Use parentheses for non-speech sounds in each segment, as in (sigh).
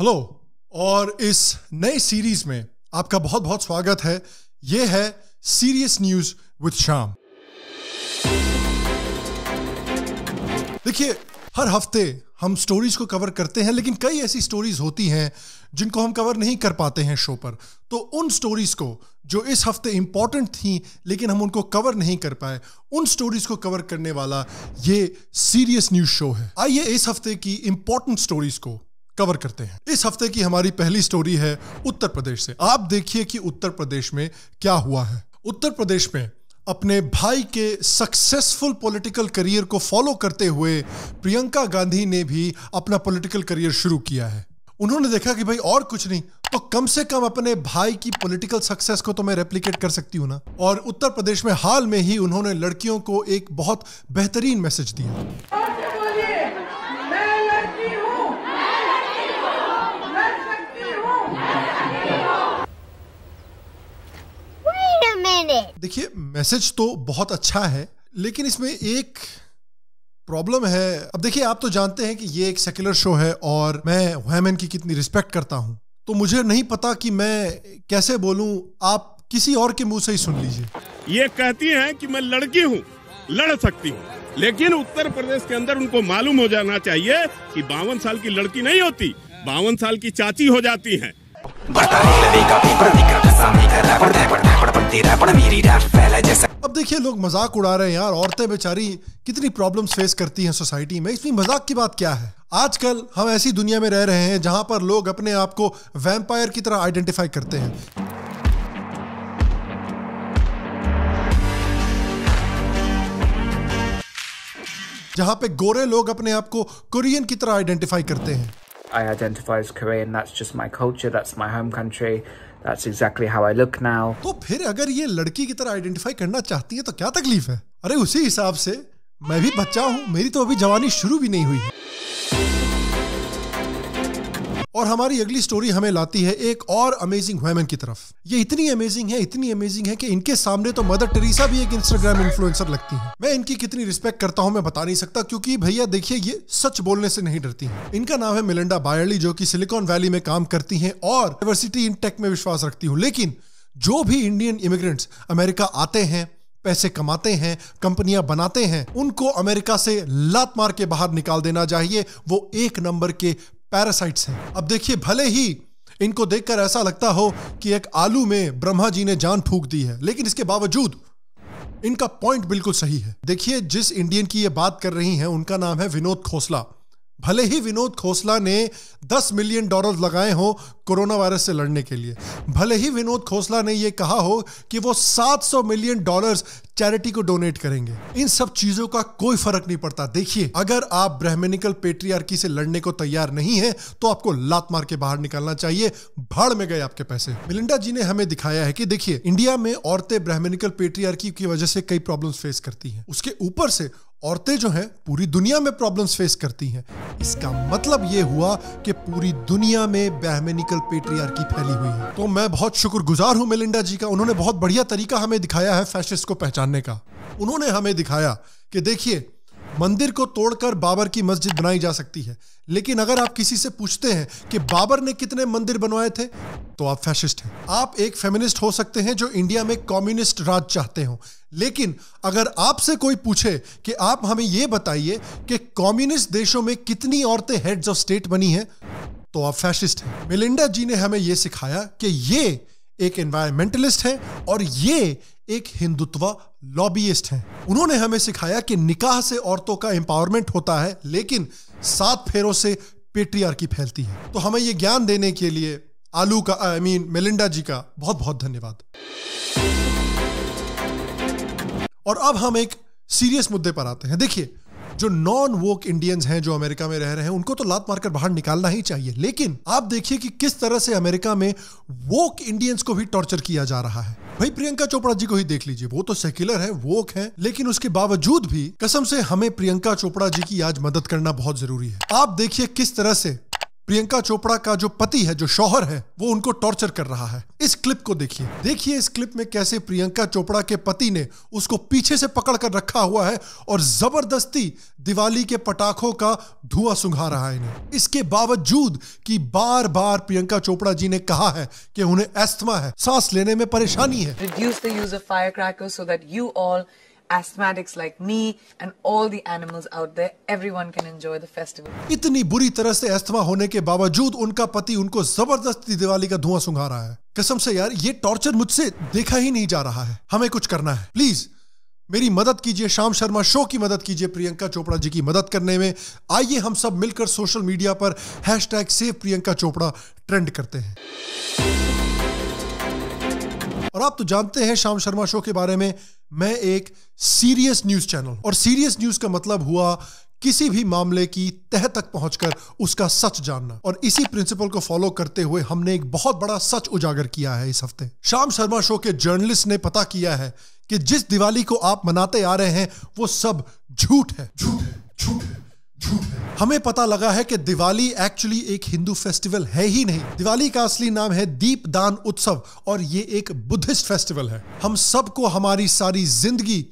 Hello और इस नए सीरीज में आपका बहुत बहुत स्वागत है ये है सीरियस न्यूज विद शाम देखिए हर हफ्ते हम स्टोरीज को कवर करते हैं लेकिन कई ऐसी स्टोरीज होती हैं जिनको हम कवर नहीं कर पाते हैं शो पर तो उन स्टोरीज को जो इस हफ्ते इंपॉर्टेंट थी लेकिन हम उनको कवर नहीं कर पाए उन स्टोरीज को कवर करने वाला ये सीरियस न्यूज शो है आइए इस हफ्ते की इंपॉर्टेंट स्टोरीज को कवर करते हैं इस हफ्ते की हमारी पहली स्टोरी है उत्तर प्रदेश से आप देखिए कि उत्तर प्रदेश में क्या हुआ है उत्तर प्रदेश में अपने भाई के सक्सेसफुल पॉलिटिकल करियर को फॉलो करते हुए प्रियंका गांधी ने भी अपना पॉलिटिकल करियर शुरू किया है उन्होंने देखा कि भाई और कुछ नहीं तो कम से कम अपने भाई की पॉलिटिकल सक्सेस को तो मैं रेप्लीकेट कर सकती हूँ ना और उत्तर प्रदेश में हाल में ही उन्होंने लड़कियों को एक बहुत बेहतरीन मैसेज दिया देखिए मैसेज तो बहुत अच्छा है लेकिन इसमें एक प्रॉब्लम है अब देखिए आप तो जानते हैं कि ये एक सेक्युलर शो है और मैं वैमेन की कितनी रिस्पेक्ट करता हूं तो मुझे नहीं पता कि मैं कैसे बोलूं आप किसी और के मुंह से ही सुन लीजिए ये कहती हैं कि मैं लड़की हूँ लड़ सकती हूँ लेकिन उत्तर प्रदेश के अंदर उनको मालूम हो जाना चाहिए कि बावन साल की लड़की नहीं होती बावन साल की चाची हो जाती है जैसा अब देखिए लोग मजाक उड़ा रहे हैं यार औरतें बेचारी कितनी प्रॉब्लम्स फेस करती हैं सोसाइटी में इसमें मजाक की बात क्या है आजकल हम ऐसी दुनिया में रह रहे हैं जहां पर लोग अपने आप को वैम्पायर की तरह आइडेंटिफाई करते हैं जहां पे गोरे लोग अपने आप को कुरियन की तरह आइडेंटिफाई करते हैं I identify as Korean. That's just my culture. That's my home country. That's exactly how I look now. तो फिर अगर ये लड़की की तरह आइडेंटिफाई करना चाहती है तो क्या तकलीफ है अरे उसी हिसाब से मैं भी बच्चा हूँ मेरी तो अभी जवानी शुरू भी नहीं हुई है और हमारी अगली स्टोरी हमें लाती है एक और अमेजिंग वैमन की तरफ ये इतनी अमेजिंग है इतनी अमेजिंग है कि इनके सामने तो मदर टेरेसा भी एक इंस्टाग्राम इन्फ्लुएंसर लगती है मैं इनकी कितनी रिस्पेक्ट करता हूँ मैं बता नहीं सकता क्योंकि भैया देखिए ये सच बोलने से नहीं डरती है इनका नाम है मिलिंडा बायरली जो की सिलिकॉन वैली में काम करती है और यूनिवर्सिटी इन टेक में विश्वास रखती हूँ लेकिन जो भी इंडियन इमिग्रेंट्स अमेरिका आते हैं पैसे कमाते हैं कंपनियां बनाते हैं उनको अमेरिका से लात मार के बाहर निकाल देना चाहिए वो एक नंबर के पैरासाइट्स हैं अब देखिए भले ही इनको देखकर ऐसा लगता हो कि एक आलू में ब्रह्मा जी ने जान फूक दी है लेकिन इसके बावजूद इनका पॉइंट बिल्कुल सही है देखिए जिस इंडियन की ये बात कर रही हैं उनका नाम है विनोद खोसला भले ही विनोद खोसला ने 10 मिलियन डॉलर लगाए हो कोरोना वायरस से लड़ने के लिए भले ही विनोद खोसला ने यह कहा हो कि वो 700 मिलियन डॉलर्स चैरिटी को डोनेट करेंगे इन सब चीजों का कोई फर्क नहीं पड़ता देखिए अगर आप ब्राह्मणिकल पेट्रियार्की से लड़ने को तैयार नहीं है तो आपको लात मार के बाहर निकालना चाहिए भाड़ में गए आपके पैसे मिलिंडा जी ने हमें दिखाया है कि देखिए इंडिया में औरतें ब्रह्मेनिकल पेट्रियार्की की वजह से कई प्रॉब्लम फेस करती है उसके ऊपर से औरतें जो हैं पूरी दुनिया में प्रॉब्लम्स फेस करती हैं इसका मतलब ये हुआ कि पूरी दुनिया में बहमेनिकल पेट्रियार्की फैली हुई है तो मैं बहुत शुक्रगुजार हूं मेलिंडा जी का उन्होंने बहुत बढ़िया तरीका हमें दिखाया है फैशिस्ट को पहचानने का उन्होंने हमें दिखाया कि देखिए मंदिर को तोड़कर बाबर की मस्जिद बनाई जा सकती है लेकिन अगर आप किसी से पूछते हैं कि बाबर ने कितने मंदिर बनवाए थे तो आप फैशिस्ट हैं आप एक फेमिनिस्ट हो सकते हैं जो इंडिया में कम्युनिस्ट राज चाहते हो लेकिन अगर आपसे कोई पूछे कि आप हमें यह बताइए कि कम्युनिस्ट देशों में कितनी औरतें हेड्स ऑफ स्टेट बनी हैं तो आप फैशिस्ट हैं मिलिंडा जी ने हमें यह सिखाया कि ये एक एनवायरमेंटलिस्ट हैं और ये एक हिंदुत्व लॉबियस्ट हैं उन्होंने हमें सिखाया कि निकाह से औरतों का एम्पावरमेंट होता है लेकिन सात फेरों से पेट्रियार्की फैलती है तो हमें ये ज्ञान देने के लिए आलू का आई मीन मेलिंडा जी का बहुत बहुत धन्यवाद और अब हम एक सीरियस मुद्दे पर आते हैं देखिए जो नॉन वोक इंडियंस हैं जो अमेरिका में रह रहे हैं उनको तो लात मारकर बाहर निकालना ही चाहिए लेकिन आप देखिए कि किस तरह से अमेरिका में वोक इंडियंस को भी टॉर्चर किया जा रहा है भाई प्रियंका चोपड़ा जी को ही देख लीजिए वो तो सेक्युलर है वोक है लेकिन उसके बावजूद भी कसम से हमें प्रियंका चोपड़ा जी की आज मदद करना बहुत जरूरी है आप देखिए किस तरह से प्रियंका चोपड़ा का जो पति है जो शौहर है वो उनको टॉर्चर कर रहा है इस क्लिप को देखिए देखिए इस क्लिप में कैसे प्रियंका चोपड़ा के पति ने उसको पीछे से पकड़ कर रखा हुआ है और जबरदस्ती दिवाली के पटाखों का धुआं सुंघा रहा है इन्हें इसके बावजूद कि बार बार प्रियंका चोपड़ा जी ने कहा है कि उन्हें एस्थमा है सांस लेने में परेशानी है asthmatics like me and all the animals out there everyone can enjoy the festival itni buri tarah se asthma hone ke bawajood unka pati unko zabardasti diwali ka dhuan sungha raha hai कसम से यार ये torture मुझसे देखा ही नहीं जा रहा है हमें कुछ करना है प्लीज मेरी मदद कीजिए शाम शर्मा शो की मदद कीजिए प्रियंका चोपड़ा जी की मदद करने में आइए हम सब मिलकर सोशल मीडिया पर hashtag save Priyanka Chopra trend करते हैं और आप तो जानते हैं शाम शर्मा शो के बारे में मैं एक सीरियस न्यूज चैनल और सीरियस न्यूज का मतलब हुआ किसी भी मामले की तह तक पहुंचकर उसका सच जानना और इसी प्रिंसिपल को फॉलो करते हुए हमने एक बहुत बड़ा सच उजागर किया है इस हफ्ते शाम शर्मा शो के जर्नलिस्ट ने पता किया है कि जिस दिवाली को आप मनाते आ रहे हैं वो सब झूठ है झूठ है झूठ है हमें पता लगा है कि दिवाली एक्चुअली एक हिंदू फेस्टिवल है ही नहीं दिवाली का असली नाम है दीप दान उत्सव और ये एक बुद्धिस्ट फेस्टिवल है हम सबको हमारी सारी जिंदगी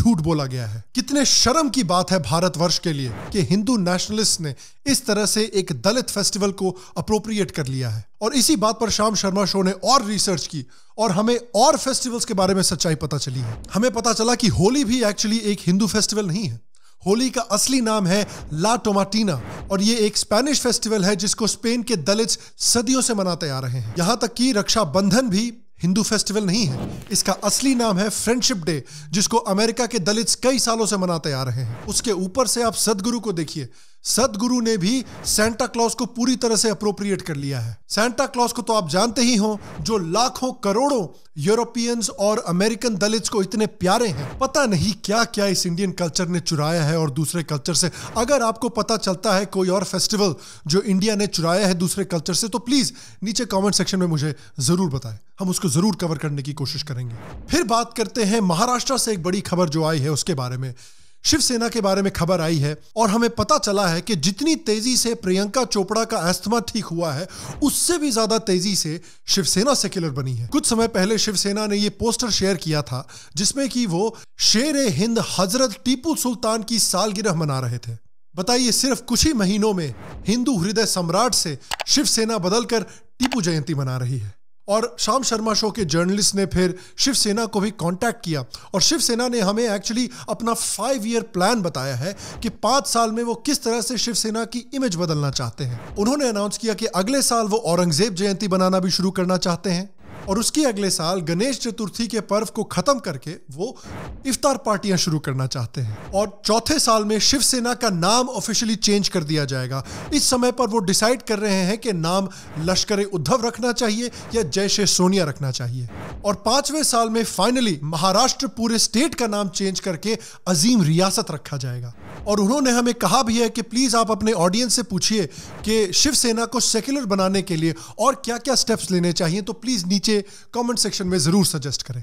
झूठ बोला गया है कितने शर्म की बात है भारतवर्ष के लिए कि हिंदू नेशनलिस्ट ने इस तरह से एक दलित फेस्टिवल को अप्रोप्रिएट कर लिया है और इसी बात पर शाम शर्मा शो ने और रिसर्च की और हमें और फेस्टिवल्स के बारे में सच्चाई पता चली है हमें पता चला कि होली भी एक्चुअली एक हिंदू फेस्टिवल नहीं है होली का असली नाम है ला टोमाटीना और ये एक स्पेनिश फेस्टिवल है जिसको स्पेन के दलित सदियों से मनाते आ रहे हैं यहाँ तक कि रक्षाबंधन भी हिंदू फेस्टिवल नहीं है इसका असली नाम है फ्रेंडशिप डे जिसको अमेरिका के दलित कई सालों से मनाते आ रहे हैं उसके ऊपर से आप सदगुरु को देखिए सदगुरु ने भी सेंटा क्लॉज को पूरी तरह से अप्रोप्रिएट कर लिया है सेंटा क्लॉज को तो आप जानते ही हो जो लाखों करोड़ों यूरोपियंस और अमेरिकन दलित को इतने प्यारे हैं पता नहीं क्या क्या इस इंडियन कल्चर ने चुराया है और दूसरे कल्चर से अगर आपको पता चलता है कोई और फेस्टिवल जो इंडिया ने चुराया है दूसरे कल्चर से तो प्लीज नीचे कॉमेंट सेक्शन में मुझे जरूर बताए हम उसको जरूर कवर करने की कोशिश करेंगे फिर बात करते हैं महाराष्ट्र से एक बड़ी खबर जो आई है उसके बारे में शिवसेना के बारे में खबर आई है और हमें पता चला है कि जितनी तेजी से प्रियंका चोपड़ा का अस्थमा ठीक हुआ है उससे भी ज्यादा तेजी से शिवसेना सेक्युलर बनी है कुछ समय पहले शिवसेना ने ये पोस्टर शेयर किया था जिसमें कि वो शेर ए हिंद हजरत टीपू सुल्तान की सालगिरह मना रहे थे बताइए सिर्फ कुछ ही महीनों में हिंदू हृदय सम्राट से शिवसेना बदलकर टीपू जयंती मना रही है और शाम शर्मा शो के जर्नलिस्ट ने फिर शिवसेना को भी कांटेक्ट किया और शिवसेना ने हमें एक्चुअली अपना फाइव ईयर प्लान बताया है कि पाँच साल में वो किस तरह से शिवसेना की इमेज बदलना चाहते हैं उन्होंने अनाउंस किया कि अगले साल वो औरंगजेब जयंती बनाना भी शुरू करना चाहते हैं और उसकी अगले साल गणेश चतुर्थी के पर्व को खत्म करके वो इफ्तार पार्टियां शुरू करना चाहते हैं और चौथे साल में शिवसेना का नाम ऑफिशियली चेंज कर दिया जाएगा इस समय पर वो डिसाइड कर रहे हैं कि नाम लश्कर उद्धव रखना चाहिए या जय श्री सोनिया रखना चाहिए और पांचवें साल में फाइनली महाराष्ट्र पूरे स्टेट का नाम चेंज करके अजीम रियासत रखा जाएगा और उन्होंने हमें कहा भी है कि प्लीज़ आप अपने ऑडियंस से पूछिए कि शिवसेना को सेक्युलर बनाने के लिए और क्या क्या स्टेप्स लेने चाहिए तो प्लीज़ नीचे कमेंट सेक्शन में ज़रूर सजेस्ट करें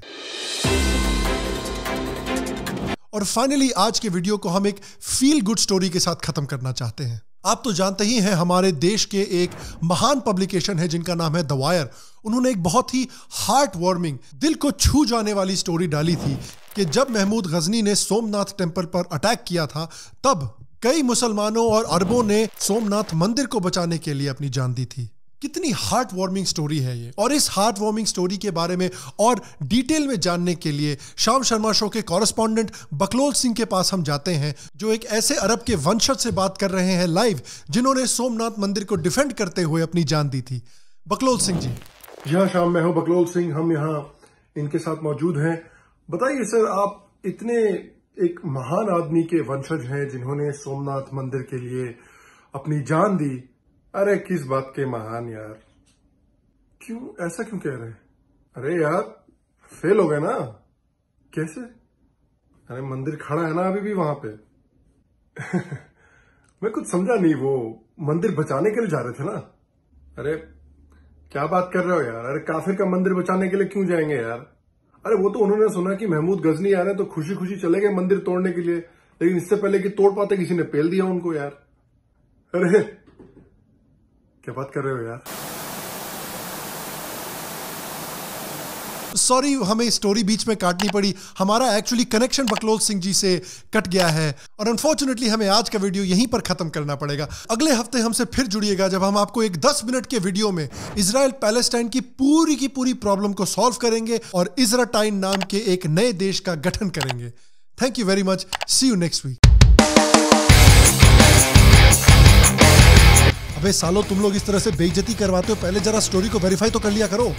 और फाइनली आज के वीडियो को हम एक फील गुड स्टोरी के साथ ख़त्म करना चाहते हैं आप तो जानते ही हैं हमारे देश के एक महान पब्लिकेशन है जिनका नाम है द वायर उन्होंने एक बहुत ही हार्ट वार्मिंग दिल को छू जाने वाली स्टोरी डाली थी कि जब महमूद गजनी ने सोमनाथ टेम्पल पर अटैक किया था तब कई मुसलमानों और अरबों ने सोमनाथ मंदिर को बचाने के लिए अपनी जान दी थी कितनी हार्ट वार्मिंग स्टोरी है ये और इस हार्ट वार्मिंग स्टोरी के बारे में और डिटेल में जानने के लिए श्याम शर्मा शो के कॉरेस्पॉन्डेंट बकलोल सिंह के पास हम जाते हैं जो एक ऐसे अरब के वंशज से बात कर रहे हैं लाइव जिन्होंने सोमनाथ मंदिर को डिफेंड करते हुए अपनी जान दी थी बकलोल सिंह जी यहाँ शाम मैं हूँ बकलोल सिंह हम यहाँ इनके साथ मौजूद हैं बताइए सर आप इतने एक महान आदमी के वंशज हैं जिन्होंने सोमनाथ मंदिर के लिए अपनी जान दी अरे किस बात के महान यार क्यों ऐसा क्यों कह रहे हैं अरे यार फेल हो गए ना कैसे अरे मंदिर खड़ा है ना अभी भी वहां पे (laughs) मैं कुछ समझा नहीं वो मंदिर बचाने के लिए जा रहे थे ना अरे क्या बात कर रहे हो यार अरे काफिर का मंदिर बचाने के लिए क्यों जाएंगे यार अरे वो तो उन्होंने सुना कि महमूद गजनी आ रहे हैं तो खुशी खुशी चले गए मंदिर तोड़ने के लिए लेकिन इससे पहले कि तोड़ पाते किसी ने पेल दिया उनको यार अरे क्या बात कर रहे हो यार सॉरी हमें स्टोरी बीच में काटनी पड़ी हमारा एक्चुअली कनेक्शन बकलोल सिंह जी से कट गया है और अनफॉर्चुनेटली हमें आज का वीडियो यहीं पर खत्म करना पड़ेगा अगले हफ्ते हमसे फिर जुड़िएगा जब हम आपको एक 10 मिनट के वीडियो में इसराइल पैलेस्टाइन की पूरी की पूरी प्रॉब्लम को सॉल्व करेंगे और इसराटाइन नाम के एक नए देश का गठन करेंगे thank you very much see you next week अबे सालो तुम लोग इस तरह से बेइज्जती करवाते हो पहले जरा स्टोरी को वेरीफाई तो कर लिया करो